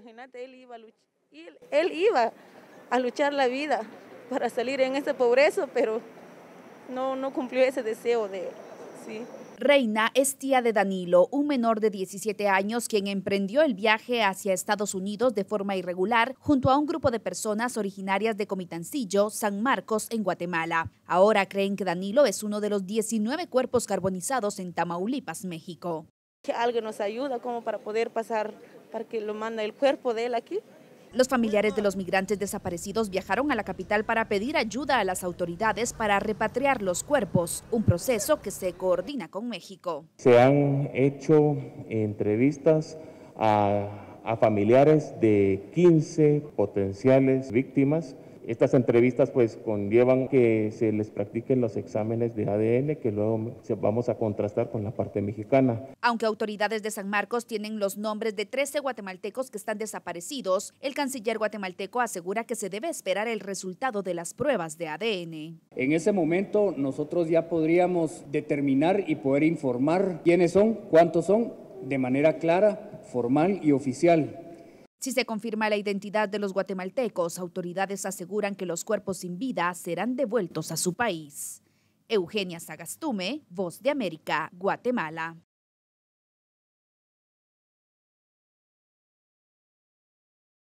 imagínate, él iba a luchar, la vida para salir en ese pobreza, pero no, cumplió ese deseo de Reina es tía de Danilo, un menor de 17 años quien emprendió el viaje hacia Estados Unidos de forma irregular junto a un grupo de personas originarias de Comitancillo, San Marcos, en Guatemala. Ahora creen que Danilo es uno de los 19 cuerpos carbonizados en Tamaulipas, México. Que alguien nos ayuda como para poder pasar, para que lo manda el cuerpo de él aquí. Los familiares de los migrantes desaparecidos viajaron a la capital para pedir ayuda a las autoridades para repatriar los cuerpos, un proceso que se coordina con México. Se han hecho entrevistas a, a familiares de 15 potenciales víctimas estas entrevistas pues conllevan que se les practiquen los exámenes de ADN que luego vamos a contrastar con la parte mexicana. Aunque autoridades de San Marcos tienen los nombres de 13 guatemaltecos que están desaparecidos, el canciller guatemalteco asegura que se debe esperar el resultado de las pruebas de ADN. En ese momento nosotros ya podríamos determinar y poder informar quiénes son, cuántos son, de manera clara, formal y oficial si se confirma la identidad de los guatemaltecos, autoridades aseguran que los cuerpos sin vida serán devueltos a su país. Eugenia Sagastume, Voz de América, Guatemala.